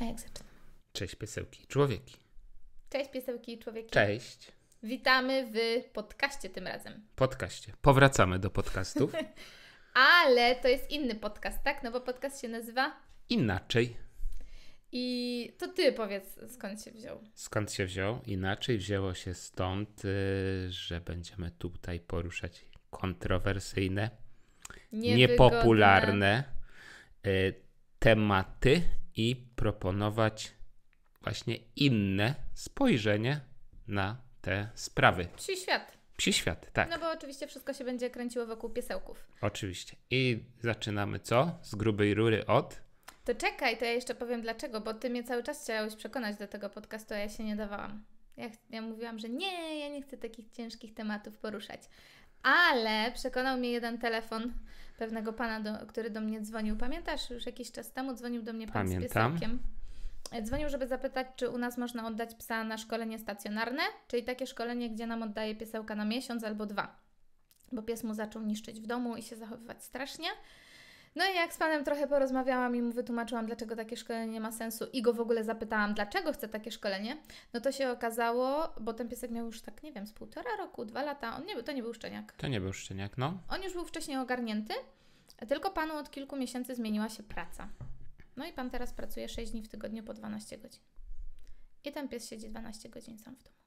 A jak zaczynamy? Cześć piesełki, człowieki. Cześć piesełki, człowieki. Cześć. Witamy w podcaście tym razem. Podcaście. Powracamy do podcastów. Ale to jest inny podcast, tak? No bo podcast się nazywa Inaczej. I to ty powiedz, skąd się wziął. Skąd się wziął? Inaczej wzięło się stąd, y, że będziemy tutaj poruszać kontrowersyjne, niepopularne y, tematy i proponować właśnie inne spojrzenie na te sprawy. Psi świat. Psi świat, tak. No bo oczywiście wszystko się będzie kręciło wokół piesełków. Oczywiście. I zaczynamy co? Z grubej rury od? To czekaj, to ja jeszcze powiem dlaczego, bo ty mnie cały czas chciałeś przekonać do tego podcastu, a ja się nie dawałam. Ja, ja mówiłam, że nie, ja nie chcę takich ciężkich tematów poruszać. Ale przekonał mnie jeden telefon pewnego pana, do, który do mnie dzwonił. Pamiętasz, już jakiś czas temu dzwonił do mnie pan Pamiętam. z piesełkiem. E, dzwonił, żeby zapytać, czy u nas można oddać psa na szkolenie stacjonarne, czyli takie szkolenie, gdzie nam oddaje piesełka na miesiąc albo dwa. Bo pies mu zaczął niszczyć w domu i się zachowywać strasznie. No i jak z panem trochę porozmawiałam i mu wytłumaczyłam, dlaczego takie szkolenie nie ma sensu i go w ogóle zapytałam, dlaczego chce takie szkolenie, no to się okazało, bo ten piesek miał już tak, nie wiem, z półtora roku, dwa lata, on nie był, to nie był szczeniak. To nie był szczeniak, no. On już był wcześniej ogarnięty, tylko panu od kilku miesięcy zmieniła się praca. No i pan teraz pracuje 6 dni w tygodniu po 12 godzin. I ten pies siedzi 12 godzin sam w domu.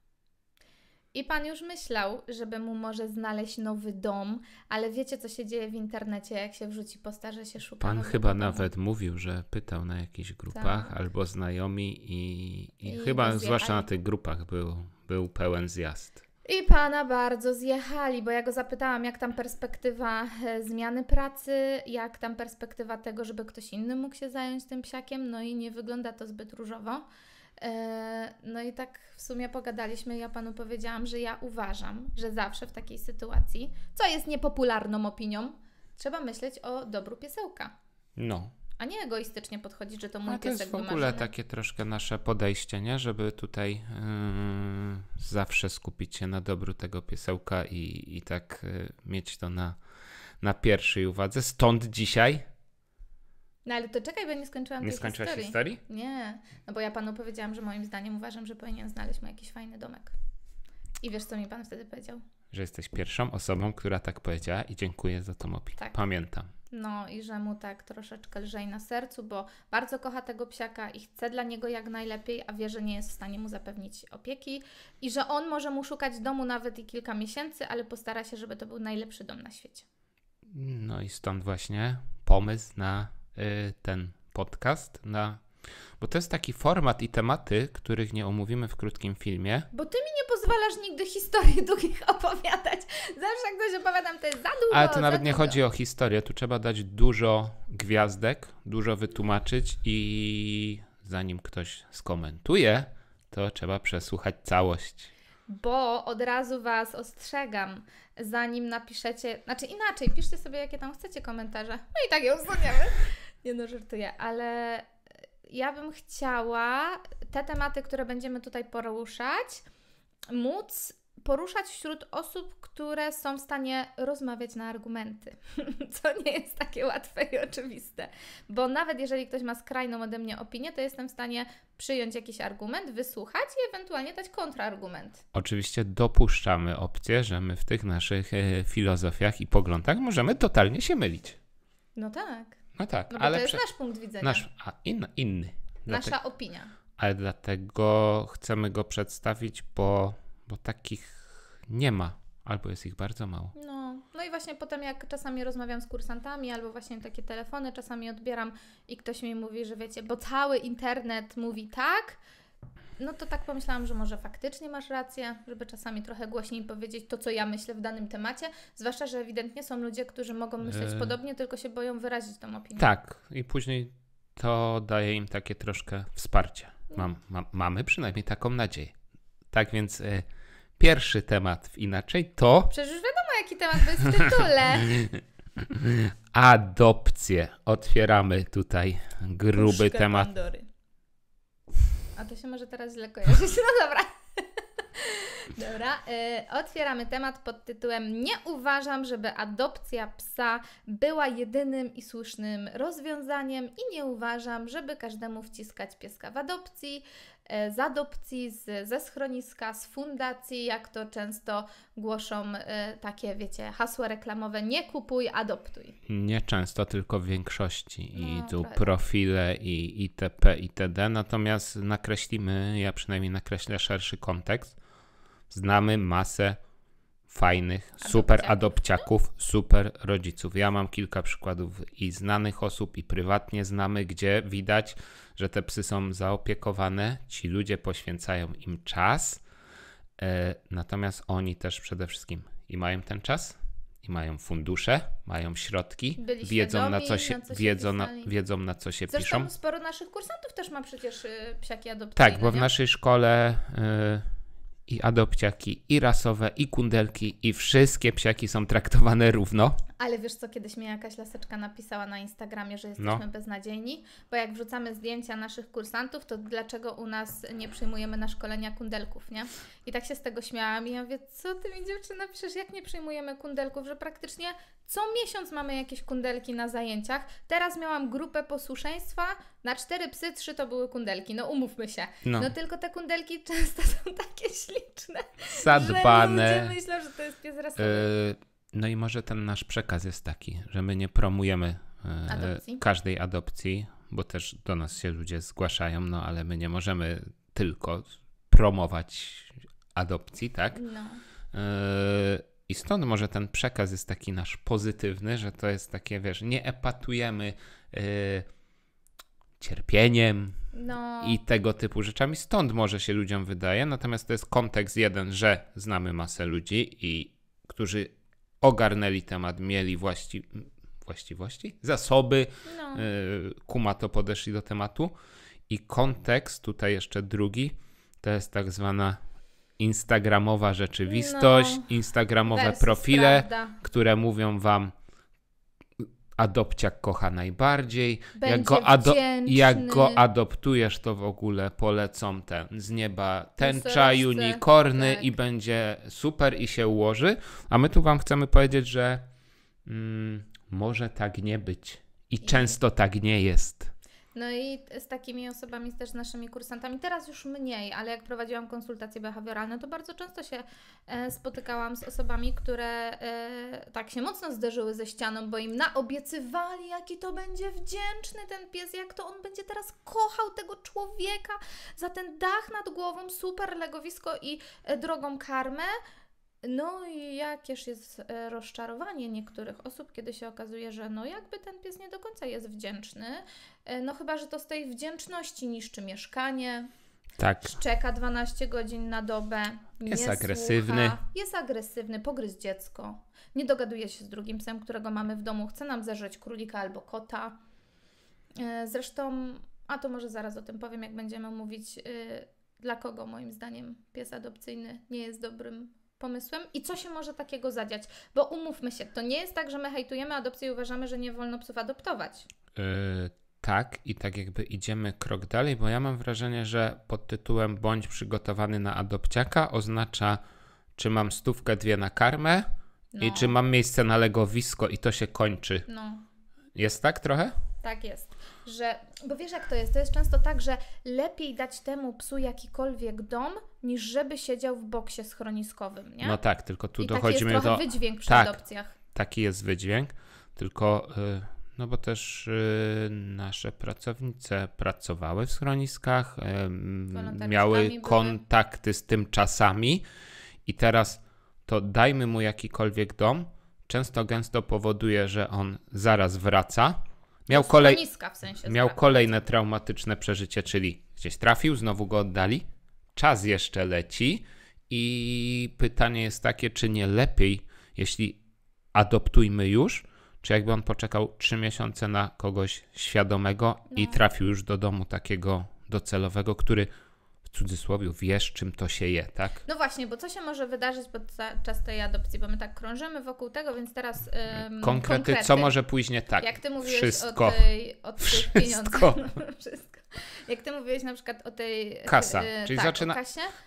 I pan już myślał, żeby mu może znaleźć nowy dom, ale wiecie, co się dzieje w internecie, jak się wrzuci postarze się szuka. Pan chyba domu. nawet mówił, że pytał na jakichś grupach tak. albo znajomi, i, i, I chyba zwłaszcza na tych grupach był, był pełen zjazd. I pana bardzo zjechali, bo ja go zapytałam, jak tam perspektywa e, zmiany pracy, jak tam perspektywa tego, żeby ktoś inny mógł się zająć tym psiakiem, no i nie wygląda to zbyt różowo. E, no i tak w sumie pogadaliśmy. Ja panu powiedziałam, że ja uważam, że zawsze w takiej sytuacji, co jest niepopularną opinią, trzeba myśleć o dobru piesełka. No. A nie egoistycznie podchodzić, że to mój piesek wymarzony. To jest w ogóle takie troszkę nasze podejście, nie? Żeby tutaj yy, zawsze skupić się na dobru tego piesełka i, i tak yy, mieć to na, na pierwszej uwadze. Stąd dzisiaj no ale to czekaj, bo nie skończyłam Nie skończyłaś historii. historii? Nie, no bo ja panu powiedziałam, że moim zdaniem uważam, że powinien znaleźć mu jakiś fajny domek. I wiesz, co mi pan wtedy powiedział? Że jesteś pierwszą osobą, która tak powiedziała i dziękuję za tą opinię. Tak. Pamiętam. No i że mu tak troszeczkę lżej na sercu, bo bardzo kocha tego psiaka i chce dla niego jak najlepiej, a wie, że nie jest w stanie mu zapewnić opieki i że on może mu szukać domu nawet i kilka miesięcy, ale postara się, żeby to był najlepszy dom na świecie. No i stąd właśnie pomysł na Y, ten podcast na bo to jest taki format i tematy, których nie omówimy w krótkim filmie. Bo ty mi nie pozwalasz nigdy historii długich opowiadać. Zawsze jak ktoś opowiadam, to jest za długo. Ale to nawet nie chodzi o historię. Tu trzeba dać dużo gwiazdek, dużo wytłumaczyć i zanim ktoś skomentuje, to trzeba przesłuchać całość bo od razu Was ostrzegam, zanim napiszecie, znaczy inaczej, piszcie sobie jakie tam chcecie komentarze. No i tak je usuniemy. Nie no, żartuję, ale e, ja bym chciała te tematy, które będziemy tutaj poruszać, móc poruszać wśród osób, które są w stanie rozmawiać na argumenty, co nie jest takie łatwe i oczywiste, bo nawet jeżeli ktoś ma skrajną ode mnie opinię, to jestem w stanie przyjąć jakiś argument, wysłuchać i ewentualnie dać kontrargument. Oczywiście dopuszczamy opcję, że my w tych naszych e, filozofiach i poglądach możemy totalnie się mylić. No tak. No tak, no ale to jest prze... nasz punkt widzenia. Nasz, a in, inny. Nasza opinia. Ale dlatego chcemy go przedstawić, bo bo takich nie ma, albo jest ich bardzo mało. No, no i właśnie potem jak czasami rozmawiam z kursantami, albo właśnie takie telefony czasami odbieram i ktoś mi mówi, że wiecie, bo cały internet mówi tak, no to tak pomyślałam, że może faktycznie masz rację, żeby czasami trochę głośniej powiedzieć to, co ja myślę w danym temacie. Zwłaszcza, że ewidentnie są ludzie, którzy mogą myśleć yy... podobnie, tylko się boją wyrazić tą opinię. Tak, i później to daje im takie troszkę wsparcia. No. Mam, ma, mamy przynajmniej taką nadzieję. Tak więc. Yy Pierwszy temat w inaczej to. Przecież już wiadomo, jaki temat jest w tytule. Adopcję. Otwieramy tutaj gruby Puszkę temat. Pandory. A to się może teraz źle kojarzyć. No dobra. Dobra, y, otwieramy temat pod tytułem Nie uważam, żeby adopcja psa była jedynym i słusznym rozwiązaniem i nie uważam, żeby każdemu wciskać pieska w adopcji. E, z adopcji, z, ze schroniska, z fundacji, jak to często głoszą e, takie, wiecie, hasła reklamowe: nie kupuj, adoptuj. Nie często, tylko w większości. I no, tu prawie. Tak. profile i itp. itd. Natomiast nakreślimy, ja przynajmniej nakreślę szerszy kontekst. Znamy masę fajnych, super adopciaków, super rodziców. Ja mam kilka przykładów i znanych osób, i prywatnie znamy, gdzie widać, że te psy są zaopiekowane, ci ludzie poświęcają im czas, e, natomiast oni też przede wszystkim i mają ten czas, i mają fundusze, mają środki, Byli wiedzą na co się, na co wiedzą, na, wiedzą na co się Zresztą piszą. sporo naszych kursantów też ma przecież y, psiaki adopcyjne. Tak, bo w nie? naszej szkole y, i adopciaki, i rasowe, i kundelki, i wszystkie psiaki są traktowane równo. Ale wiesz co, kiedyś mnie jakaś laseczka napisała na Instagramie, że no. jesteśmy no. beznadziejni, bo jak wrzucamy zdjęcia naszych kursantów, to dlaczego u nas nie przyjmujemy na szkolenia kundelków, nie? I tak się z tego śmiałam i ja mówię, co ty mi dziewczyna, przecież jak nie przyjmujemy kundelków, że praktycznie co miesiąc mamy jakieś kundelki na zajęciach. Teraz miałam grupę posłuszeństwa, na cztery psy trzy to były kundelki, no umówmy się. No, no tylko te kundelki często są takie śliczne, Sadbane. że ludzie myślą, że to jest pies rasowy. E, no i może ten nasz przekaz jest taki, że my nie promujemy e, adopcji. każdej adopcji, bo też do nas się ludzie zgłaszają, no ale my nie możemy tylko promować adopcji, tak? No. E, I stąd może ten przekaz jest taki nasz pozytywny, że to jest takie, wiesz, nie epatujemy e, cierpieniem no. i tego typu rzeczami. Stąd może się ludziom wydaje, natomiast to jest kontekst jeden, że znamy masę ludzi i którzy ogarnęli temat, mieli właści... właściwości, zasoby, no. Y, kumato podeszli do tematu. I kontekst, tutaj jeszcze drugi, to jest tak zwana instagramowa rzeczywistość, no, instagramowe profile, prawda. które mówią wam, Adopcja kocha najbardziej. jak go, ado- jak go adoptujesz, to w ogóle polecą ten z nieba tęcza, unikorny tak. i będzie super i się ułoży. A my tu wam chcemy powiedzieć, że mm, może tak nie być. I, I często tak nie jest. No i z takimi osobami, też z naszymi kursantami, teraz już mniej, ale jak prowadziłam konsultacje behawioralne, to bardzo często się e, spotykałam z osobami, które e, tak się mocno zderzyły ze ścianą, bo im naobiecywali, jaki to będzie wdzięczny ten pies, jak to on będzie teraz kochał tego człowieka za ten dach nad głową, super legowisko i e, drogą karmę no i jakież jest e, rozczarowanie niektórych osób, kiedy się okazuje, że no jakby ten pies nie do końca jest wdzięczny, e, no chyba, że to z tej wdzięczności niszczy mieszkanie, tak. Szczeka 12 godzin na dobę. Jest agresywny. Słucha, jest agresywny, pogryz dziecko. Nie dogaduje się z drugim psem, którego mamy w domu. Chce nam zerzeć królika albo kota. E, zresztą, a to może zaraz o tym powiem, jak będziemy mówić, dla kogo moim zdaniem pies adopcyjny nie jest dobrym pomysłem i co się może takiego zadziać? Bo umówmy się, to nie jest tak, że my hejtujemy adopcję i uważamy, że nie wolno psów adoptować. Yy, tak, i tak jakby idziemy krok dalej, bo ja mam wrażenie, że pod tytułem bądź przygotowany na adopciaka oznacza, czy mam stówkę, dwie na karmę no. i czy mam miejsce na legowisko i to się kończy. No. Jest tak trochę? Tak jest. Że, bo wiesz jak to jest? To jest często tak, że lepiej dać temu psu jakikolwiek dom, niż żeby siedział w boksie schroniskowym, nie? No tak, tylko tu I dochodzimy taki jest do... wydźwięk przy tak, adopcjach. Taki jest wydźwięk, tylko... Yy... No bo też y, nasze pracownice pracowały w schroniskach, y, miały kontakty były. z tym czasami i teraz to dajmy mu jakikolwiek dom, często gęsto powoduje, że on zaraz wraca Miał, kolej... w sensie miał kolejne traumatyczne przeżycie, czyli gdzieś trafił, znowu go oddali, czas jeszcze leci i pytanie jest takie, czy nie lepiej, jeśli adoptujmy już, czy jakby on poczekał trzy miesiące na kogoś świadomego no. i trafił już do domu takiego docelowego, który cudzysłowie wiesz, czym to się je, tak? No właśnie, bo co się może wydarzyć podczas tej adopcji, bo my tak krążymy wokół tego, więc teraz. Ym, konkrety, konkrety, co może później tak. Jak ty mówisz Wszystko. o, tej, o tych Wszystko. No, wszystko. Jak ty mówiłeś na przykład o tej. Kasa. Yy, Czyli tak, zaczyna,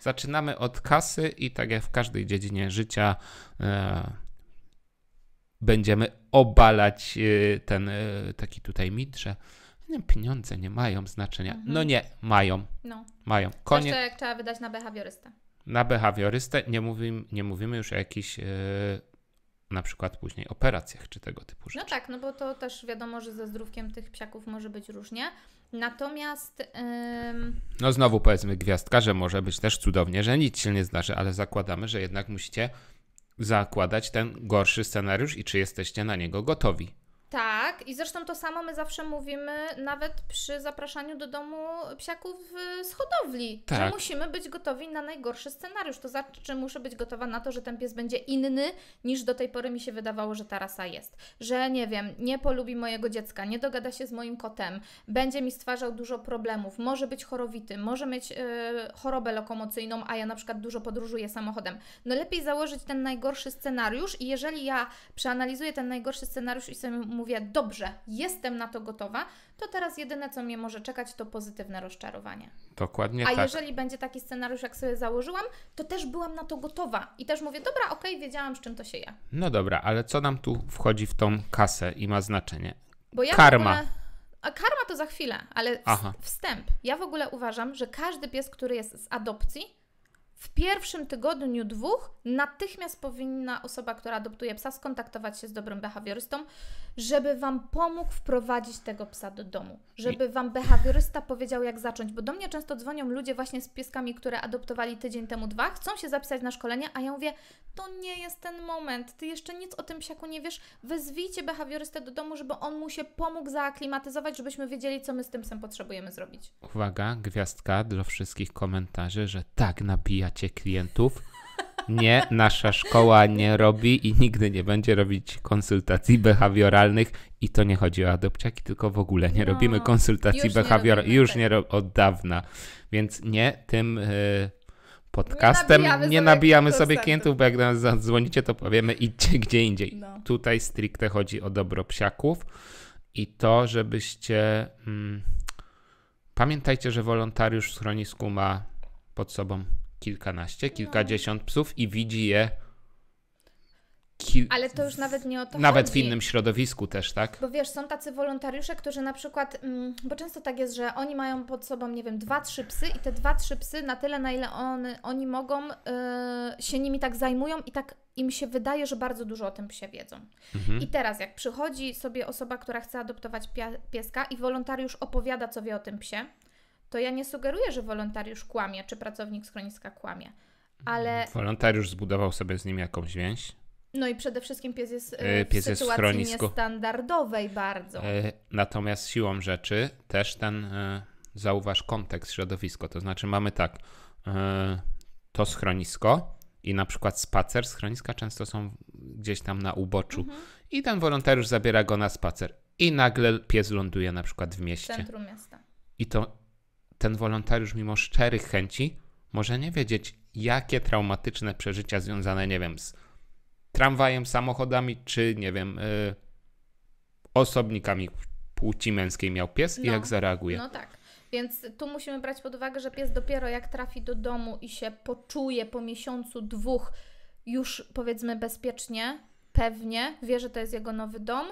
zaczynamy od kasy i tak jak w każdej dziedzinie życia. Yy, będziemy obalać y, ten y, taki tutaj mit, że pieniądze nie mają znaczenia. No mhm. No nie, mają. No. Mają. Konie... Zwłaszcza jak trzeba wydać na behawiorystę. Na behawiorystę nie, nie mówimy już o jakichś yy, na przykład później operacjach czy tego typu no rzeczy. No tak, no bo to też wiadomo, że ze zdrówkiem tych psiaków może być różnie. Natomiast. Yy... No znowu powiedzmy gwiazdka, że może być też cudownie, że nic się nie zdarzy, ale zakładamy, że jednak musicie zakładać ten gorszy scenariusz i czy jesteście na niego gotowi. Tak, i zresztą to samo my zawsze mówimy nawet przy zapraszaniu do domu psiaków y, z hodowli, tak. że musimy być gotowi na najgorszy scenariusz. To znaczy, muszę być gotowa na to, że ten pies będzie inny niż do tej pory mi się wydawało, że ta rasa jest. Że nie wiem, nie polubi mojego dziecka, nie dogada się z moim kotem, będzie mi stwarzał dużo problemów, może być chorowity, może mieć yy, chorobę lokomocyjną, a ja na przykład dużo podróżuję samochodem. No lepiej założyć ten najgorszy scenariusz i jeżeli ja przeanalizuję ten najgorszy scenariusz i sobie mówię, mówię, dobrze, jestem na to gotowa, to teraz jedyne, co mnie może czekać, to pozytywne rozczarowanie. Dokładnie A tak. jeżeli będzie taki scenariusz, jak sobie założyłam, to też byłam na to gotowa i też mówię, dobra, okej, okay, wiedziałam, z czym to się je. No dobra, ale co nam tu wchodzi w tą kasę i ma znaczenie? Ja Karma. a karma to za chwilę, ale Aha. wstęp. Ja w ogóle uważam, że każdy pies, który jest z adopcji, w pierwszym tygodniu, dwóch, natychmiast powinna osoba, która adoptuje psa, skontaktować się z dobrym behawiorystą, żeby Wam pomógł wprowadzić tego psa do domu. Żeby Wam behawiorysta powiedział, jak zacząć. Bo do mnie często dzwonią ludzie właśnie z pieskami, które adoptowali tydzień temu, dwa, chcą się zapisać na szkolenie, a ja mówię, to nie jest ten moment, ty jeszcze nic o tym psiaku nie wiesz, wezwijcie behawiorystę do domu, żeby on mu się pomógł zaaklimatyzować, żebyśmy wiedzieli, co my z tym psem potrzebujemy zrobić. Uwaga, gwiazdka dla wszystkich komentarzy, że tak nabijacie klientów. Nie, nasza szkoła nie robi i nigdy nie będzie robić konsultacji behawioralnych. I to nie chodzi o adopciaki, tylko w ogóle nie no, robimy konsultacji behawioralnych. Już nie ro- od dawna. Więc nie, tym. Yy podcastem. Nie nabijamy, nie sobie, nabijamy sobie klientów, bo jak do nas zadzwonicie, to powiemy idźcie gdzie indziej. No. Tutaj stricte chodzi o dobro psiaków i to, żebyście... Mm, pamiętajcie, że wolontariusz w schronisku ma pod sobą kilkanaście, no. kilkadziesiąt psów i widzi je Ki... Ale to już nawet nie o to Nawet chodzi. w innym środowisku też, tak? Bo wiesz, są tacy wolontariusze, którzy na przykład, mm, bo często tak jest, że oni mają pod sobą, nie wiem, dwa, trzy psy i te dwa, trzy psy na tyle, na ile on, oni mogą, yy, się nimi tak zajmują i tak im się wydaje, że bardzo dużo o tym psie wiedzą. Mhm. I teraz, jak przychodzi sobie osoba, która chce adoptować pieska i wolontariusz opowiada, co wie o tym psie, to ja nie sugeruję, że wolontariusz kłamie, czy pracownik schroniska kłamie, ale... Mhm. Wolontariusz zbudował sobie z nim jakąś więź? No i przede wszystkim pies jest e, e, w pies sytuacji jest w schronisku. niestandardowej bardzo. E, natomiast siłą rzeczy też ten, zauważ kontekst, środowisko. To znaczy mamy tak, to schronisko i na przykład spacer. Schroniska często są gdzieś tam na uboczu. Mhm. I ten wolontariusz zabiera go na spacer. I nagle pies ląduje na przykład w mieście. W centrum miasta. I to ten wolontariusz mimo szczerych chęci może nie wiedzieć, jakie traumatyczne przeżycia związane, nie wiem, z tramwajem, samochodami, czy nie wiem, y, osobnikami płci męskiej miał pies no, i jak zareaguje. No tak. Więc tu musimy brać pod uwagę, że pies dopiero jak trafi do domu i się poczuje po miesiącu, dwóch już powiedzmy bezpiecznie, pewnie, wie, że to jest jego nowy dom,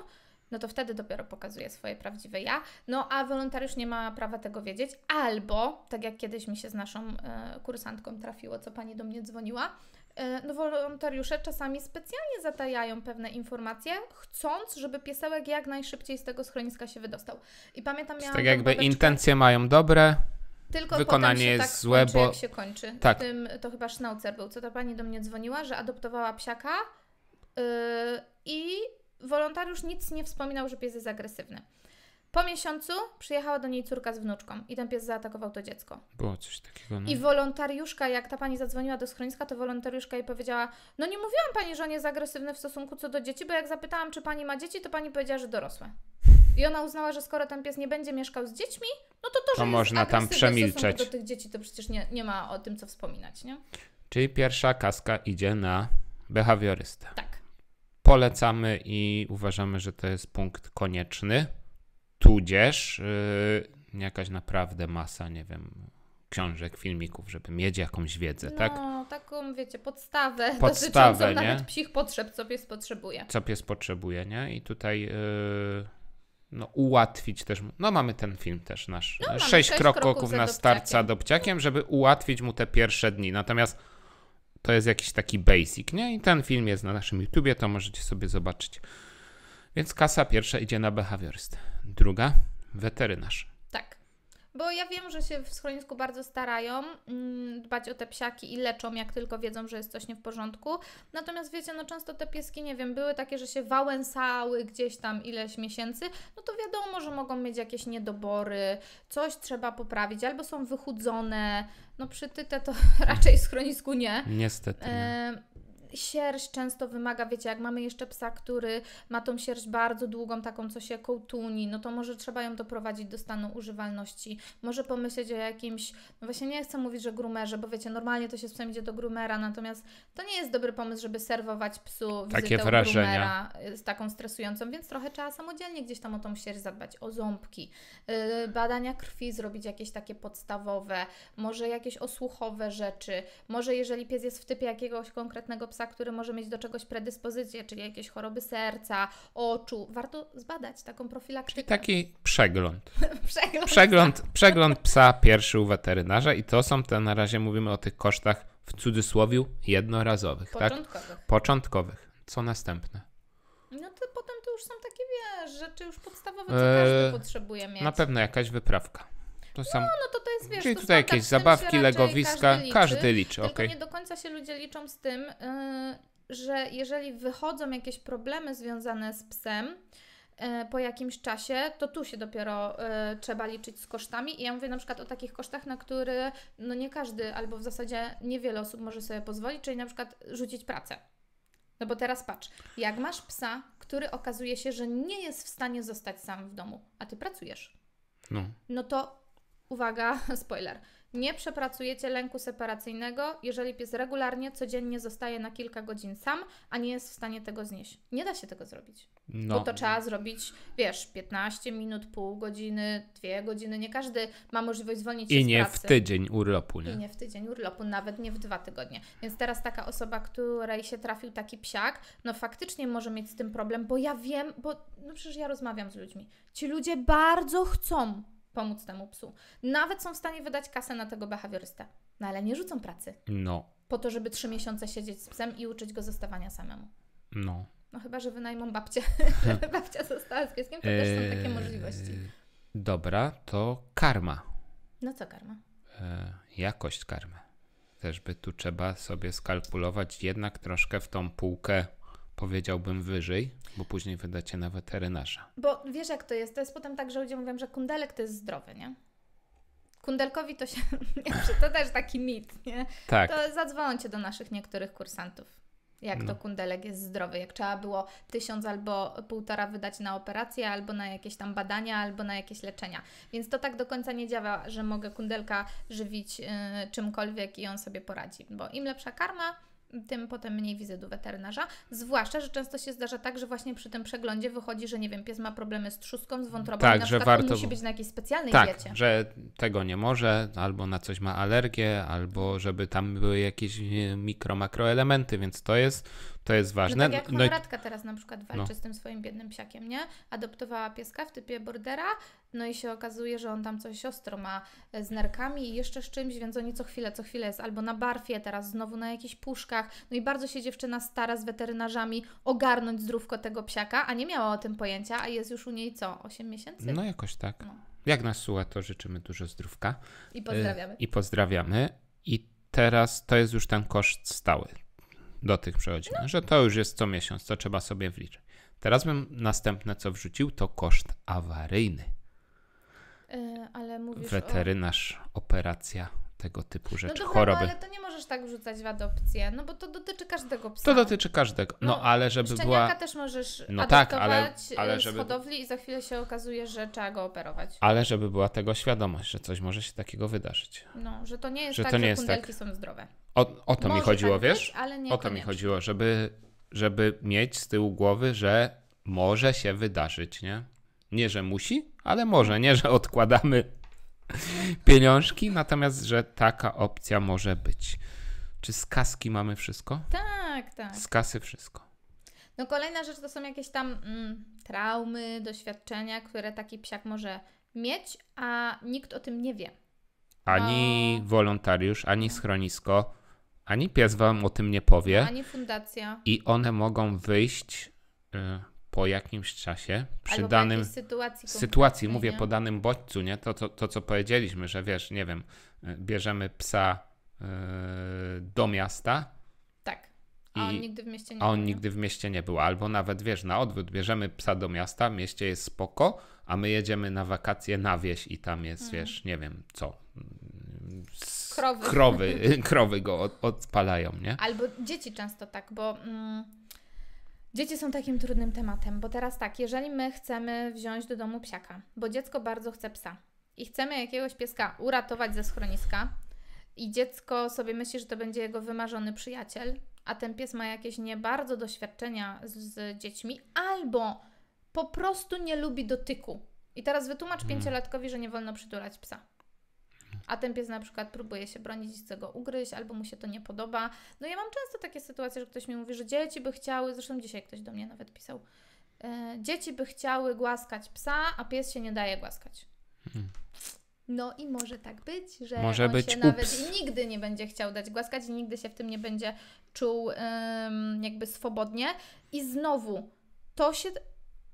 no to wtedy dopiero pokazuje swoje prawdziwe ja. No a wolontariusz nie ma prawa tego wiedzieć. Albo, tak jak kiedyś mi się z naszą y, kursantką trafiło, co pani do mnie dzwoniła, E, no wolontariusze czasami specjalnie zatajają pewne informacje, chcąc, żeby piesełek jak najszybciej z tego schroniska się wydostał. I pamiętam, miałam... Tak jakby babeczkę, intencje mają dobre, tylko wykonanie tak jest tak złe, kończy, bo... jak się kończy. Tak. Tym, to chyba sznaucer był, co ta pani do mnie dzwoniła, że adoptowała psiaka yy, i wolontariusz nic nie wspominał, że pies jest agresywny. Po miesiącu przyjechała do niej córka z wnuczką i ten pies zaatakował to dziecko. Było coś takiego. No. I wolontariuszka, jak ta pani zadzwoniła do schroniska, to wolontariuszka jej powiedziała: No nie mówiłam pani, że on jest agresywny w stosunku co do dzieci, bo jak zapytałam, czy pani ma dzieci, to pani powiedziała, że dorosłe. I ona uznała, że skoro ten pies nie będzie mieszkał z dziećmi, no to to, że to jest można tam przemilczeć. do tych dzieci, to przecież nie, nie ma o tym co wspominać, nie? Czyli pierwsza kaska idzie na behawiorystę. Tak. Polecamy i uważamy, że to jest punkt konieczny tudzież yy, jakaś naprawdę masa, nie wiem, książek, filmików, żeby mieć jakąś wiedzę, no, tak? No, taką, wiecie, podstawę, podstawę dotyczącą nie? nawet psich potrzeb, co pies potrzebuje. Co pies potrzebuje, nie? I tutaj yy, no, ułatwić też, no mamy ten film też nasz, no, sześć, sześć kroków, kroków na starca dobciakiem, żeby ułatwić mu te pierwsze dni. Natomiast to jest jakiś taki basic, nie? I ten film jest na naszym YouTubie, to możecie sobie zobaczyć. Więc kasa pierwsza idzie na behawiorystę druga weterynarz. Tak. Bo ja wiem, że się w schronisku bardzo starają mm, dbać o te psiaki i leczą, jak tylko wiedzą, że jest coś nie w porządku. Natomiast wiecie, no często te pieski, nie wiem, były takie, że się wałęsały gdzieś tam ileś miesięcy, no to wiadomo, że mogą mieć jakieś niedobory, coś trzeba poprawić, albo są wychudzone. No przy tyte to raczej w schronisku nie. Niestety. Nie sierść często wymaga, wiecie, jak mamy jeszcze psa, który ma tą sierść bardzo długą, taką, co się kołtuni, no to może trzeba ją doprowadzić do stanu używalności. Może pomyśleć o jakimś, no właśnie nie chcę mówić, że grumerze, bo wiecie, normalnie to się z psem idzie do grumera, natomiast to nie jest dobry pomysł, żeby serwować psu wizytę Takie grumera y, z taką stresującą, więc trochę trzeba samodzielnie gdzieś tam o tą sierść zadbać, o ząbki, y, badania krwi zrobić jakieś takie podstawowe, może jakieś osłuchowe rzeczy, może jeżeli pies jest w typie jakiegoś konkretnego psa, chłopca, który może mieć do czegoś predyspozycję, czyli jakieś choroby serca, oczu. Warto zbadać taką profilaktykę. Czyli taki przegląd. przegląd. Przegląd, przegląd psa pierwszy u weterynarza i to są te, na razie mówimy o tych kosztach w cudzysłowie jednorazowych. Tak? Początkowych. Tak? Początkowych. Co następne? No to potem to już są takie, wiesz, rzeczy już podstawowe, co eee, każdy potrzebuje mieć. Na pewno jakaś wyprawka. To sam... No, no to to jest, wiesz, Czyli tutaj jakieś zabawki, legowiska, każdy liczy, każdy liczy okay. nie do końca się ludzie liczą z tym, yy, że jeżeli wychodzą jakieś problemy związane z psem, y, po jakimś czasie, to tu się dopiero y, trzeba liczyć z kosztami. I ja mówię na przykład o takich kosztach, na które no nie każdy albo w zasadzie niewiele osób może sobie pozwolić, czyli na przykład rzucić pracę. No bo teraz patrz, jak masz psa, który okazuje się, że nie jest w stanie zostać sam w domu, a ty pracujesz. No. no to uwaga, spoiler. Nie przepracujecie lęku separacyjnego, jeżeli pies regularnie, codziennie zostaje na kilka godzin sam, a nie jest w stanie tego znieść. Nie da się tego zrobić. No. Bo to trzeba zrobić, wiesz, 15 minut, pół godziny, dwie godziny. Nie każdy ma możliwość zwolnić się I nie w tydzień urlopu, nie? I nie w tydzień urlopu, nawet nie w dwa tygodnie. Więc teraz taka osoba, której się trafił taki psiak, no faktycznie może mieć z tym problem, bo ja wiem, bo no przecież ja rozmawiam z ludźmi. Ci ludzie bardzo chcą pomóc temu psu. Nawet są w stanie wydać kasę na tego behawiorystę, no ale nie rzucą pracy. No. Po to, żeby trzy miesiące siedzieć z psem i uczyć go zostawania samemu. No. No chyba, że wynajmą babcię, żeby babcia została z pieskiem, to eee, też są takie eee, możliwości. Dobra, to karma. No co karma? Eee, jakość karmy. Też by tu trzeba sobie skalkulować jednak troszkę w tą półkę powiedziałbym wyżej, bo później wydacie na weterynarza. Bo wiesz jak to jest, to jest potem tak, że ludzie mówią, że kundelek to jest zdrowy, nie? Kundelkowi to się, to też taki mit, nie? Tak. To zadzwoncie do naszych niektórych kursantów. Jak no. to kundelek jest zdrowy, jak trzeba było tysiąc albo półtora wydać na operację, albo na jakieś tam badania, albo na jakieś leczenia. Więc to tak do końca nie działa, że mogę kundelka żywić y, czymkolwiek i on sobie poradzi, bo im lepsza karma, tym potem mniej wizyt u weterynarza. Zwłaszcza, że często się zdarza tak, że właśnie przy tym przeglądzie wychodzi, że nie wiem, pies ma problemy z trzustką, z wątrobą tak, na że warto... musi być na jakiejś specjalnej tak, diecie. że tego nie może, albo na coś ma alergię, albo żeby tam były jakieś mikro, makroelementy, więc to jest to jest ważne. No tak no jak Konradka no i... teraz na przykład walczy no. z tym swoim biednym psiakiem, nie? Adoptowała pieska w typie bordera, no i się okazuje, że on tam coś ostro ma e, z nerkami i jeszcze z czymś, więc oni co chwilę, co chwilę jest albo na barfie, teraz znowu na jakichś puszkach. No i bardzo się dziewczyna stara z weterynarzami ogarnąć zdrówko tego psiaka, a nie miała o tym pojęcia, a jest już u niej co? 8 miesięcy? No jakoś tak. No. Jak nas słucha, to życzymy dużo zdrówka. I pozdrawiamy. E, I pozdrawiamy. I teraz to jest już ten koszt stały. Do tych przechodzimy, no. że to już jest co miesiąc, to trzeba sobie wliczyć. Teraz bym następne co wrzucił, to koszt awaryjny. Yy, ale mówisz Weterynarz, o... operacja, tego typu no rzeczy, no choroby. No ale to nie możesz tak wrzucać w adopcję, no bo to dotyczy każdego psa. To dotyczy każdego, no, no ale żeby szczeniaka była... też możesz no tak, ale, ale y, żeby... z hodowli i za chwilę się okazuje, że trzeba go operować. Ale żeby była tego świadomość, że coś może się takiego wydarzyć. No, że to nie jest że tak, to nie że jest kundelki tak. są zdrowe. O, o to może mi chodziło, tak wiesz? Ale nie o to mi chodziło, żeby, żeby mieć z tyłu głowy, że może się wydarzyć, nie? Nie, że musi, ale może, nie, że odkładamy pieniążki, natomiast, że taka opcja może być. Czy z kaski mamy wszystko? Tak, tak. Z kasy wszystko. No kolejna rzecz to są jakieś tam mm, traumy, doświadczenia, które taki psiak może mieć, a nikt o tym nie wie. Ani no. wolontariusz, ani schronisko, ani pies wam o tym nie powie. Ani fundacja. I one mogą wyjść y, po jakimś czasie, przy Albo danym sytuacji, sytuacji mówię no. po danym bodźcu, nie? To, to, to, co powiedzieliśmy, że wiesz, nie wiem, e, bierzemy psa yy, do miasta. Tak. A on nigdy w mieście nie był. A on był, nigdy w mieście nie był. Albo nawet wiesz, na odwrót, bierzemy psa do miasta, mieście jest spoko, a my jedziemy na wakacje na wieś i tam jest, mhm. wiesz, nie wiem co. Krowy. Krowy, krowy go od, odpalają, nie? Albo dzieci często tak, bo. Mm Dzieci są takim trudnym tematem, bo teraz tak, jeżeli my chcemy wziąć do domu psiaka, bo dziecko bardzo chce psa i chcemy jakiegoś pieska uratować ze schroniska i dziecko sobie myśli, że to będzie jego wymarzony przyjaciel, a ten pies ma jakieś nie bardzo doświadczenia z, z dziećmi, albo po prostu nie lubi dotyku. I teraz wytłumacz hmm. pięciolatkowi, że nie wolno przytulać psa a ten pies na przykład próbuje się bronić i chce go ugryźć, albo mu się to nie podoba. No ja mam często takie sytuacje, że ktoś mi mówi, że dzieci by chciały, zresztą dzisiaj ktoś do mnie nawet pisał, e, dzieci by chciały głaskać psa, a pies się nie daje głaskać. Hmm. No i może tak być, że może on być, się ups. nawet nigdy nie będzie chciał dać głaskać i nigdy się w tym nie będzie czuł um, jakby swobodnie. I znowu, to się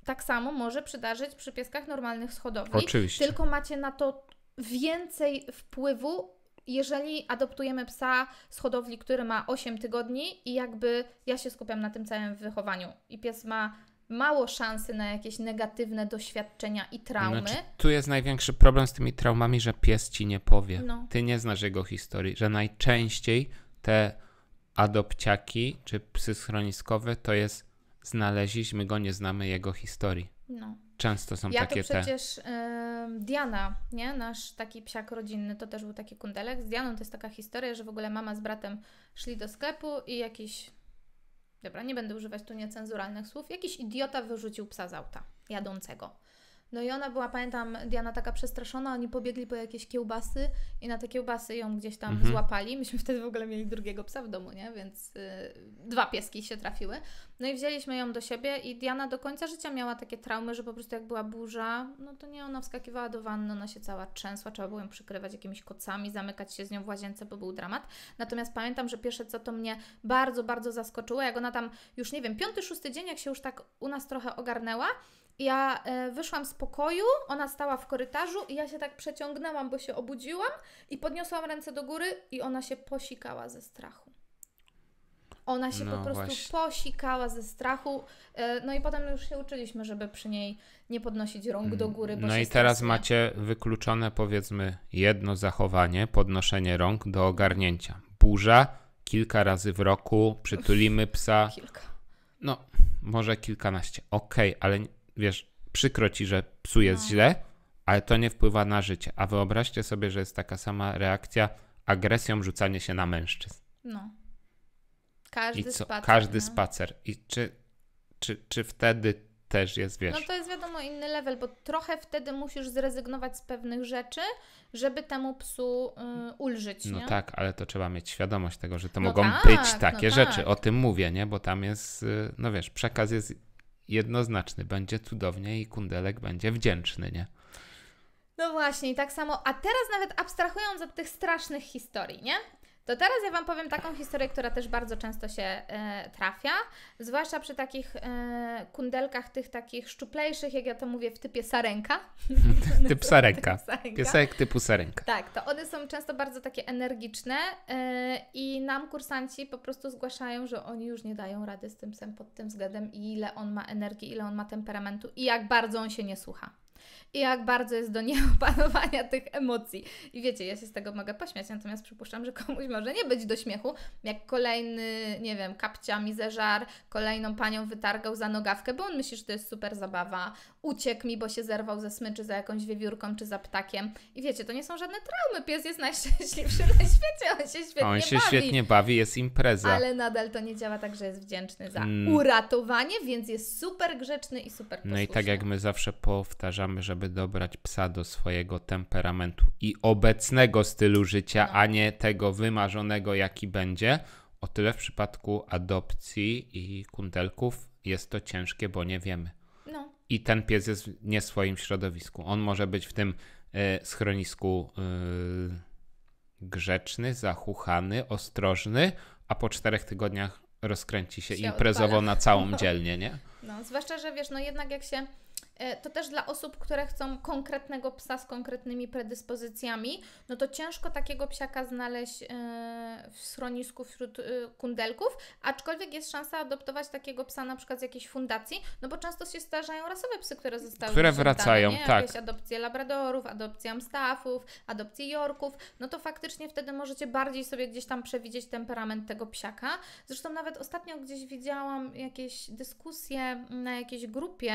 tak samo może przydarzyć przy pieskach normalnych schodowych. Oczywiście. Tylko macie na to więcej wpływu, jeżeli adoptujemy psa z hodowli, który ma 8 tygodni i jakby ja się skupiam na tym całym wychowaniu i pies ma mało szansy na jakieś negatywne doświadczenia i traumy. Znaczy, tu jest największy problem z tymi traumami, że pies ci nie powie. No. Ty nie znasz jego historii, że najczęściej te adopciaki czy psy schroniskowe to jest znaleźliśmy go, nie znamy jego historii. No. Często są ja takie to przecież te... y, Diana, nie? Nasz taki psiak rodzinny, to też był taki kundelek. Z Dianą to jest taka historia, że w ogóle mama z bratem szli do sklepu i jakiś... Dobra, nie będę używać tu niecenzuralnych słów. Jakiś idiota wyrzucił psa z auta jadącego. No i ona była, pamiętam, Diana taka przestraszona, oni pobiegli po jakieś kiełbasy i na te kiełbasy ją gdzieś tam mhm. złapali. Myśmy wtedy w ogóle mieli drugiego psa w domu, nie? Więc y, dwa pieski się trafiły. No i wzięliśmy ją do siebie i Diana do końca życia miała takie traumy, że po prostu jak była burza, no to nie, ona wskakiwała do wanny, ona się cała trzęsła, trzeba było ją przykrywać jakimiś kocami, zamykać się z nią w łazience, bo był dramat. Natomiast pamiętam, że pierwsze co to mnie bardzo, bardzo zaskoczyło, jak ona tam już, nie wiem, piąty, szósty dzień, jak się już tak u nas trochę ogarnęła, ja e, wyszłam z pokoju, ona stała w korytarzu i ja się tak przeciągnęłam, bo się obudziłam i podniosłam ręce do góry i ona się posikała ze strachu. Ona się no, po prostu właśnie. posikała ze strachu. E, no i potem już się uczyliśmy, żeby przy niej nie podnosić rąk do mm, góry. no i teraz stresuje. macie wykluczone powiedzmy jedno zachowanie, podnoszenie rąk do ogarnięcia. Burza kilka razy w roku, przytulimy psa. kilka. No, może kilkanaście. Okej, okay, ale wiesz, przykro ci, że psu jest no. źle, ale to nie wpływa na życie. A wyobraźcie sobie, że jest taka sama reakcja agresją rzucanie się na mężczyzn. No. Każdy I co, spacer. Każdy no. spacer. I czy, czy, czy wtedy też jest, wiesz... No to jest wiadomo inny level, bo trochę wtedy musisz zrezygnować z pewnych rzeczy, żeby temu psu y, ulżyć, No nie? tak, ale to trzeba mieć świadomość tego, że to no mogą tak, być takie no tak. rzeczy. Tak. O tym mówię, nie? Bo tam jest, y, no wiesz, przekaz jest jednoznaczny, będzie cudownie i kundelek będzie wdzięczny, nie? No właśnie, i tak samo. A teraz nawet abstrahując od tych strasznych historii, nie? To teraz ja Wam powiem taką historię, która też bardzo często się e, trafia, zwłaszcza przy takich e, kundelkach, tych takich szczuplejszych, jak ja to mówię, w typie sarenka. Typ sarenka. Piesek typu sarenka. Tak, to one są często bardzo takie energiczne e, i nam kursanci po prostu zgłaszają, że oni już nie dają rady z tym psem pod tym względem, ile on ma energii, ile on ma temperamentu i jak bardzo on się nie słucha i jak bardzo jest do nieopanowania tych emocji. I wiecie, ja się z tego mogę pośmiać, natomiast przypuszczam, że komuś może nie być do śmiechu, jak kolejny, nie wiem, kapcia mi zeżar, kolejną panią wytargał za nogawkę, bo on myśli, że to jest super zabawa, uciekł mi, bo się zerwał ze smyczy za jakąś wiewiórką czy za ptakiem. I wiecie, to nie są żadne traumy, pies jest najszczęśliwszy na świecie, on się świetnie bawi. On się bawi. świetnie bawi, jest impreza. Ale nadal to nie działa tak, że jest wdzięczny za mm. uratowanie, więc jest super grzeczny i super posłuszny. No i tak jak my zawsze powtarzamy, że żeby dobrać psa do swojego temperamentu i obecnego stylu życia, no. a nie tego wymarzonego, jaki będzie. O tyle w przypadku adopcji i kundelków jest to ciężkie, bo nie wiemy. No. I ten pies jest w nie swoim środowisku. On może być w tym y, schronisku y, grzeczny, zachuchany, ostrożny, a po czterech tygodniach rozkręci się, się imprezowo odpala. na całą no. dzielnię, nie? No, zwłaszcza, że wiesz, no jednak jak się E, to też dla osób, które chcą konkretnego psa z konkretnymi predyspozycjami, no to ciężko takiego psiaka znaleźć e, w schronisku wśród e, kundelków, aczkolwiek jest szansa adoptować takiego psa na przykład z jakiejś fundacji, no bo często się starzają rasowe psy, które zostały które wracają, nie? tak. Jakieś adopcje labradorów, adopcje amstafów, adopcje jorków, no to faktycznie wtedy możecie bardziej sobie gdzieś tam przewidzieć temperament tego psiaka. Zresztą nawet ostatnio gdzieś widziałam jakieś dyskusje na jakiejś grupie,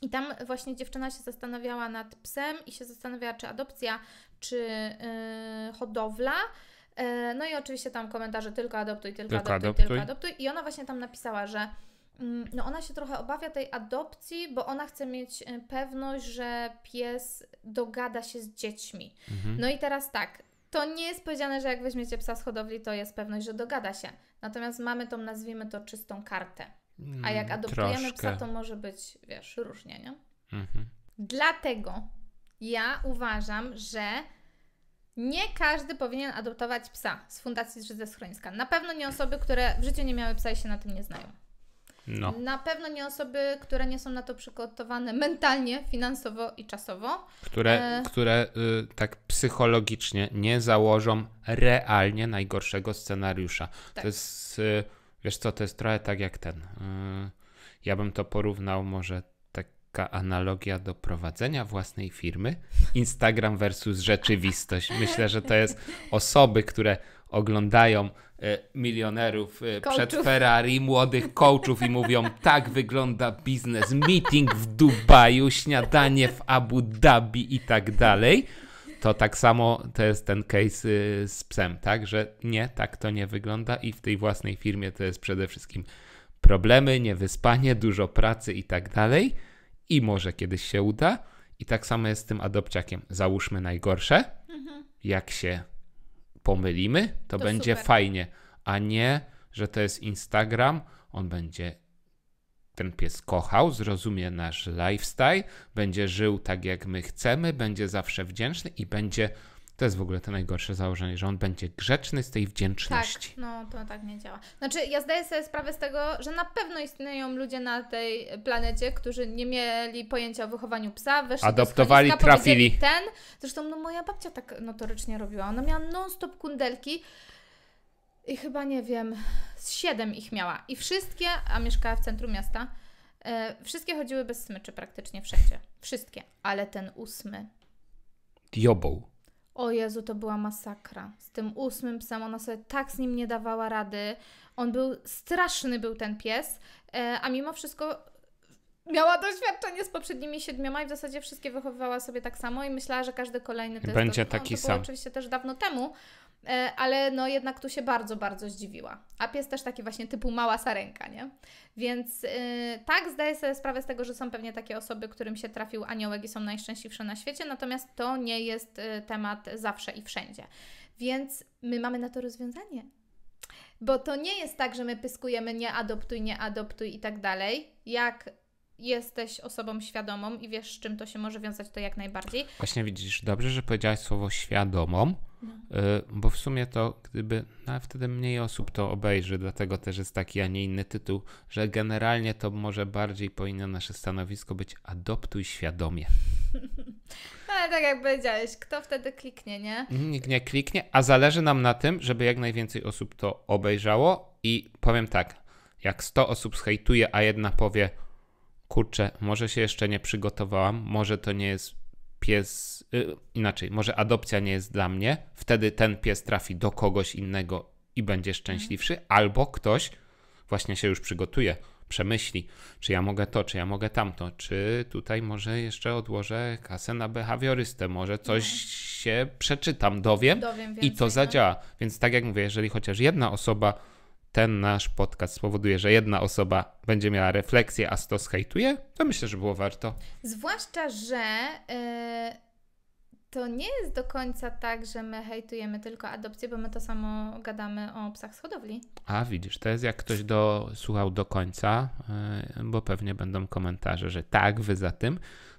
i tam właśnie dziewczyna się zastanawiała nad psem i się zastanawiała, czy adopcja, czy yy, hodowla. E, no i oczywiście tam komentarze tylko adoptuj, tylko, tylko adoptuj, adoptuj, tylko adoptuj. I ona właśnie tam napisała, że mm, no ona się trochę obawia tej adopcji, bo ona chce mieć y, pewność, że pies dogada się z dziećmi. Mhm. No i teraz tak, to nie jest powiedziane, że jak weźmiecie psa z hodowli, to jest pewność, że dogada się. Natomiast mamy tą, nazwijmy to, czystą kartę. A jak mm, adoptujemy Troszkę. psa, to może być, wiesz, różnie, nie? Mhm. Dlatego ja uważam, że nie każdy powinien adoptować psa z fundacji czy schroniska. Na pewno nie osoby, które w życiu nie miały psa i się na tym nie znają. No. Na pewno nie osoby, które nie są na to przygotowane mentalnie, finansowo i czasowo. Które, e... które y, tak psychologicznie nie założą realnie najgorszego scenariusza. Tak. To jest. Y Wiesz co, to jest trochę tak jak ten. Y, ja bym to porównał może taka analogia do prowadzenia własnej firmy. Instagram versus rzeczywistość. Myślę, że to jest osoby, które oglądają y, milionerów y, coachów. przed Ferrari, młodych coachów i mówią, tak wygląda biznes, meeting w Dubaju, śniadanie w Abu Dhabi i tak dalej to tak samo to jest ten case y, z psem, tak? Że nie, tak to nie wygląda i w tej własnej firmie to jest przede wszystkim problemy, niewyspanie, dużo pracy i tak dalej. I może kiedyś się uda. I tak samo jest z tym adopciakiem. Załóżmy najgorsze. Mhm. Jak się pomylimy, to, to będzie super. fajnie, a nie, że to jest Instagram, on będzie ten pies kochał, zrozumie nasz lifestyle, będzie żył tak, jak my chcemy, będzie zawsze wdzięczny i będzie. To jest w ogóle to najgorsze założenie, że on będzie grzeczny z tej wdzięczności. Tak, no to tak nie działa. Znaczy, ja zdaję sobie sprawę z tego, że na pewno istnieją ludzie na tej planecie, którzy nie mieli pojęcia o wychowaniu psa, weszli Adoptowali, do trafili. Ten. Zresztą no, moja babcia tak notorycznie robiła. Ona miała non-stop kundelki i chyba nie wiem, z siedem ich miała. I wszystkie, a mieszkała w centrum miasta, e, wszystkie chodziły bez smyczy praktycznie wszędzie. Wszystkie. Ale ten ósmy. Diobą. O Jezu, to była masakra. Z tym ósmym psem ona sobie tak z nim nie dawała rady. On był straszny, był ten pies, e, a mimo wszystko miała doświadczenie z poprzednimi siedmioma i w zasadzie wszystkie wychowywała sobie tak samo i myślała, że każdy kolejny to Będzie jest to, no, taki to sam. oczywiście też dawno temu, E, ale no jednak tu się bardzo, bardzo zdziwiła. A pies też taki właśnie typu mała sarenka, nie? Więc yy, tak, zdaję sobie sprawę z tego, że są pewnie takie osoby, którym się trafił aniołek i są najszczęśliwsze na świecie, natomiast to nie jest y, temat zawsze i wszędzie. Więc my mamy na to rozwiązanie. Bo to nie jest tak, że my pyskujemy nie adoptuj, nie adoptuj i tak dalej. Jak jesteś osobą świadomą i wiesz, z czym to się może wiązać, to jak najbardziej. Właśnie widzisz, dobrze, że powiedziałaś słowo świadomą, no. Bo w sumie to gdyby nawet wtedy mniej osób to obejrzy, dlatego też jest taki, a nie inny tytuł, że generalnie to może bardziej powinno nasze stanowisko być adoptuj świadomie. No ale tak jak powiedziałeś, kto wtedy kliknie, nie? Nikt nie kliknie, a zależy nam na tym, żeby jak najwięcej osób to obejrzało i powiem tak, jak 100 osób zhejtuje, a jedna powie kurczę, może się jeszcze nie przygotowałam, może to nie jest pies, y, inaczej, może adopcja nie jest dla mnie, wtedy ten pies trafi do kogoś innego i będzie szczęśliwszy, mhm. albo ktoś właśnie się już przygotuje, przemyśli, czy ja mogę to, czy ja mogę tamto, czy tutaj może jeszcze odłożę kasę na behawiorystę, może coś no. się przeczytam, dowiem, dowiem więcej, i to tak? zadziała. No. Więc tak jak mówię, jeżeli chociaż jedna osoba ten nasz podcast spowoduje, że jedna osoba będzie miała refleksję, a sto hejtuje, to myślę, że było warto. Zwłaszcza, że yy, to nie jest do końca tak, że my hejtujemy tylko adopcję, bo my to samo gadamy o psach z hodowli. A widzisz, to jest jak ktoś do, słuchał do końca, yy, bo pewnie będą komentarze, że tak, wy za tym.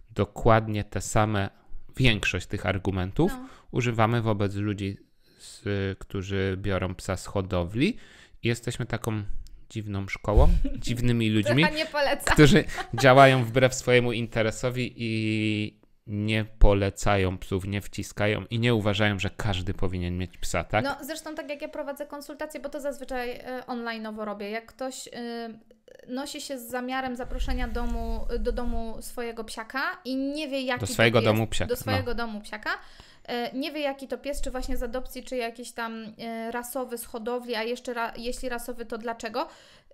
Dokładnie te same, większość tych argumentów no. używamy wobec ludzi, z, którzy biorą psa z hodowli Jesteśmy taką dziwną szkołą, dziwnymi ludźmi, którzy działają wbrew swojemu interesowi i nie polecają psów, nie wciskają i nie uważają, że każdy powinien mieć psa, tak? No zresztą tak jak ja prowadzę konsultacje, bo to zazwyczaj e, online'owo robię, jak ktoś e, nosi się z zamiarem zaproszenia domu, do domu swojego psiaka i nie wie jaki Do swojego domu jest, psiaka. Do no. swojego no. domu psiaka E, nie wie, jaki to pies, czy właśnie z adopcji, czy jakiś tam e, rasowy z hodowli, a jeszcze ra, jeśli rasowy, to dlaczego?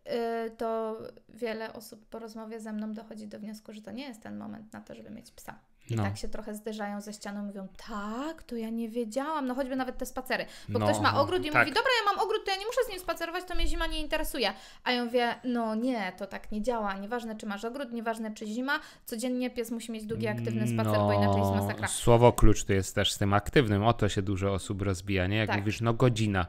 E, to wiele osób po rozmowie ze mną dochodzi do wniosku, że to nie jest ten moment na to, żeby mieć psa. I no. tak się trochę zderzają ze ścianą, mówią, tak, to ja nie wiedziałam, no choćby nawet te spacery. Bo no, ktoś ma no, ogród i tak. mówi, dobra, ja mam ogród, to ja nie muszę z nim spacerować, to mnie zima nie interesuje. A ja mówię, no nie, to tak nie działa. Nieważne, czy masz ogród, nieważne, czy zima, codziennie pies musi mieć długi, aktywny spacer, no, bo inaczej jest no, masakra. Słowo klucz tu jest też z tym aktywnym, o to się dużo osób rozbija, nie? Jak tak. mówisz, no godzina,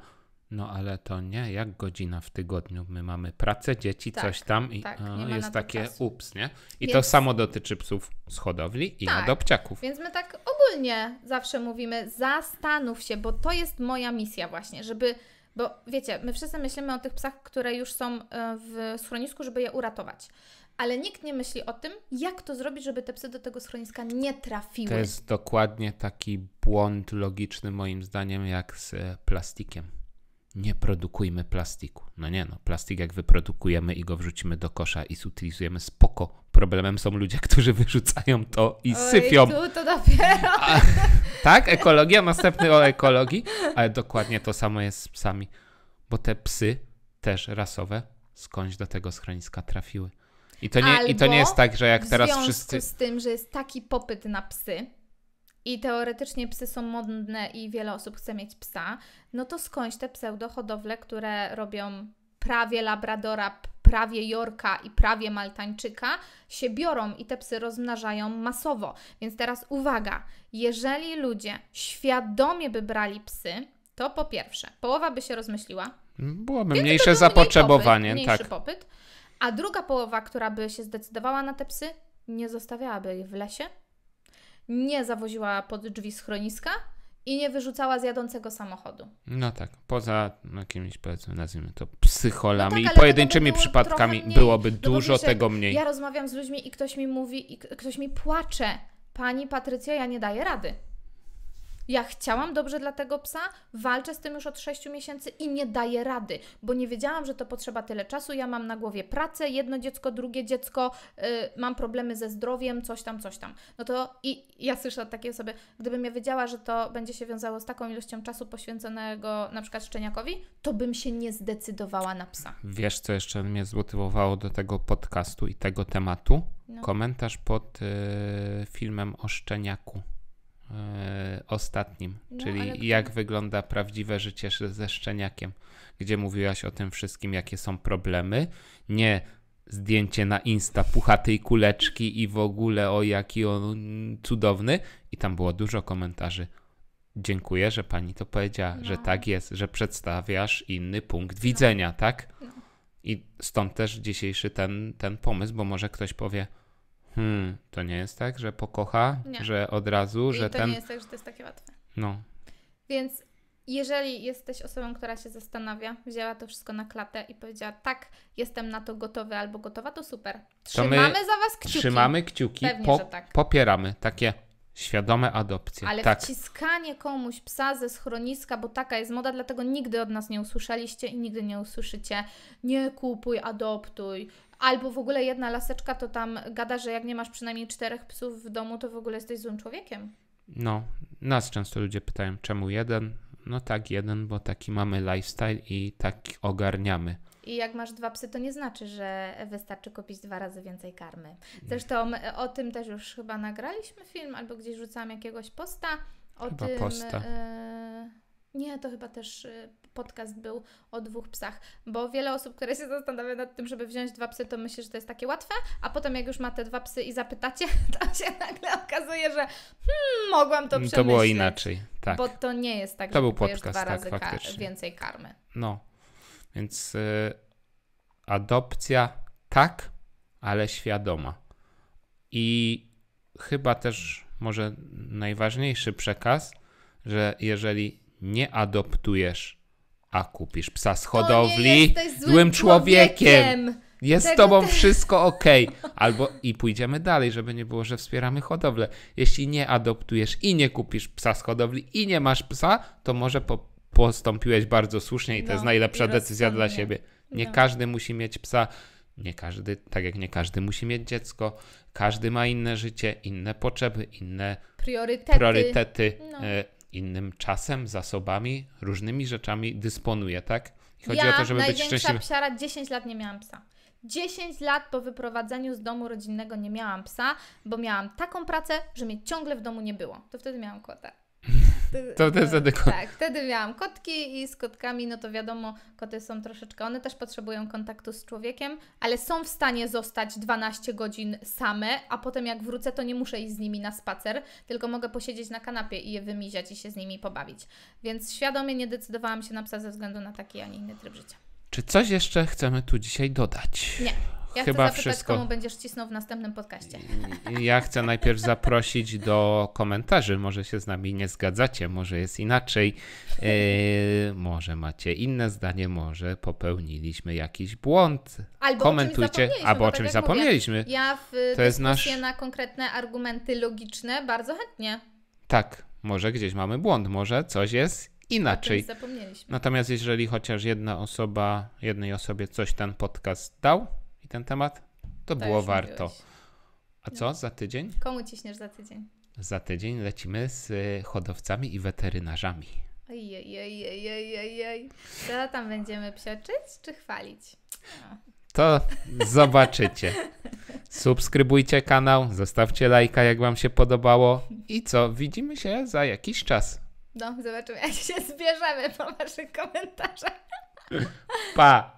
no ale to nie, jak godzina w tygodniu? My mamy pracę, dzieci, tak, coś tam i tak, e, jest takie czasu. ups, nie? I więc... to samo dotyczy psów z hodowli i tak, adopciaków. Więc my tak ogólnie zawsze mówimy, zastanów się, bo to jest moja misja właśnie, żeby, bo wiecie, my wszyscy myślimy o tych psach, które już są e, w schronisku, żeby je uratować ale nikt nie myśli o tym, jak to zrobić, żeby te psy do tego schroniska nie trafiły. To jest dokładnie taki błąd logiczny, moim zdaniem, jak z e, plastikiem nie produkujmy plastiku. No nie no, plastik jak wyprodukujemy i go wrzucimy do kosza i zutylizujemy, spoko. Problemem są ludzie, którzy wyrzucają to i Oj, sypią. Tu to dopiero. A, tak, ekologia, następny o ekologii, ale dokładnie to samo jest z psami, bo te psy też rasowe skądś do tego schroniska trafiły. I to nie, i to nie jest tak, że jak teraz wszyscy. W związku z tym, że jest taki popyt na psy, i teoretycznie psy są modne i wiele osób chce mieć psa, no to skądś te pseudohodowle, które robią prawie labradora, prawie Jorka i prawie Maltańczyka się biorą i te psy rozmnażają masowo. Więc teraz uwaga, jeżeli ludzie świadomie by brali psy, to po pierwsze, połowa by się rozmyśliła. Byłoby mniejsze by zapotrzebowanie, mniej popyt, tak. popyt. A druga połowa, która by się zdecydowała na te psy, nie zostawiałaby ich w lesie, nie zawoziła pod drzwi schroniska i nie wyrzucała z jadącego samochodu. No tak, poza jakimiś powiedzmy nazwijmy to psycholami no tak, i pojedynczymi by przypadkami mniej, byłoby no dużo no tego mniej. Ja rozmawiam z ludźmi i ktoś mi mówi, i ktoś mi płacze. Pani Patrycja, ja nie daję rady. Ja chciałam dobrze dla tego psa, walczę z tym już od 6 miesięcy i nie daję rady, bo nie wiedziałam, że to potrzeba tyle czasu. Ja mam na głowie pracę, jedno dziecko, drugie dziecko, yy, mam problemy ze zdrowiem, coś tam, coś tam. No to i ja słyszę od takiej osoby, gdybym ja wiedziała, że to będzie się wiązało z taką ilością czasu poświęconego na przykład szczeniakowi, to bym się nie zdecydowała na psa. Wiesz, co jeszcze mnie zmotywowało do tego podcastu i tego tematu? No. Komentarz pod yy, filmem o szczeniaku. E, ostatnim, no, czyli jak wygląda prawdziwe życie ze szczeniakiem, gdzie mówiłaś o tym wszystkim, jakie są problemy. Nie zdjęcie na Insta puchatej kuleczki i w ogóle o jaki on cudowny. I tam było dużo komentarzy. Dziękuję, że pani to powiedziała, no. że tak jest, że przedstawiasz inny punkt widzenia, no. tak? No. I stąd też dzisiejszy ten, ten pomysł, bo może ktoś powie, Hmm, to nie jest tak, że pokocha, nie. że od razu, I że to ten. To nie jest tak, że to jest takie łatwe. No. Więc jeżeli jesteś osobą, która się zastanawia, wzięła to wszystko na klatę i powiedziała, tak, jestem na to gotowy albo gotowa, to super. Trzymamy to za Was kciuki. Trzymamy kciuki, Pewnie, po, tak. popieramy. Takie Świadome adopcje. Ale tak. wciskanie komuś psa ze schroniska, bo taka jest moda, dlatego nigdy od nas nie usłyszeliście i nigdy nie usłyszycie. Nie kupuj, adoptuj. Albo w ogóle jedna laseczka to tam gada, że jak nie masz przynajmniej czterech psów w domu, to w ogóle jesteś złym człowiekiem. No, nas często ludzie pytają, czemu jeden? No tak, jeden, bo taki mamy lifestyle i tak ogarniamy. I jak masz dwa psy, to nie znaczy, że wystarczy kupić dwa razy więcej karmy. Zresztą e, o tym też już chyba nagraliśmy film, albo gdzieś rzucałam jakiegoś posta. O chyba tym. Posta. Y nie, to chyba też e, podcast był o dwóch psach, bo wiele osób, które się zastanawia nad tym, żeby wziąć dwa psy, to myśli, że to jest takie łatwe, a potem jak już ma te dwa psy i zapytacie, to się nagle okazuje, że hmm, mogłam to przemyśleć. To było inaczej, tak. Bo to nie jest tak, to że był podcast, dwa tak, razy ka więcej karmy. No. Więc y, adopcja tak, ale świadoma. I chyba też może najważniejszy przekaz, że jeżeli nie adoptujesz, a kupisz psa z hodowli, złym, człowiekiem. człowiekiem. Jest z tobą wszystko ok. Albo i pójdziemy dalej, żeby nie było, że wspieramy hodowlę. Jeśli nie adoptujesz i nie kupisz psa z hodowli i nie masz psa, to może po postąpiłeś bardzo słusznie i to jest no, najlepsza decyzja dla siebie. Nie no. każdy musi mieć psa, nie każdy, tak jak nie każdy musi mieć dziecko. Każdy ma inne życie, inne potrzeby, inne priorytety. priorytety no. E, innym czasem, zasobami, różnymi rzeczami dysponuje, tak? I chodzi ja, o to, żeby być szczęśliwy. psiara 10 lat nie miałam psa. 10 lat po wyprowadzeniu z domu rodzinnego nie miałam psa, bo miałam taką pracę, że mnie ciągle w domu nie było. To wtedy miałam kota. To, też wtedy kot. Tak, wtedy miałam kotki i z kotkami, no to wiadomo, koty są troszeczkę, one też potrzebują kontaktu z człowiekiem, ale są w stanie zostać 12 godzin same, a potem jak wrócę, to nie muszę iść z nimi na spacer, tylko mogę posiedzieć na kanapie i je wymiziać i się z nimi pobawić. Więc świadomie nie decydowałam się na psa ze względu na taki, a nie inny tryb życia. Czy coś jeszcze chcemy tu dzisiaj dodać? Nie. Ja Chyba chcę zapytać, wszystko. komu będziesz cisnął w następnym podcaście. Ja chcę najpierw zaprosić do komentarzy. Może się z nami nie zgadzacie, może jest inaczej. Yy, może macie inne zdanie, może popełniliśmy jakiś błąd. Albo Komentujcie, o albo o tak czymś tak zapomnieliśmy. Mówię, ja w y, to jest nasz... na konkretne argumenty logiczne bardzo chętnie. Tak, może gdzieś mamy błąd, może coś jest inaczej. Zapomnieliśmy. Natomiast jeżeli chociaż jedna osoba, jednej osobie coś ten podcast dał i ten temat, to, to było warto. A co no. za tydzień? Komu ciśniesz za tydzień? Za tydzień lecimy z y, hodowcami i weterynarzami. Ojej, ojej, ojej, ojej. Co tam będziemy psioczyć czy chwalić? No. To zobaczycie. Subskrybujcie kanał, zostawcie lajka, jak Wam się podobało. I co? Widzimy się za jakiś czas. No, zobaczymy, jak się zbierzemy po waszych komentarzach. Pa!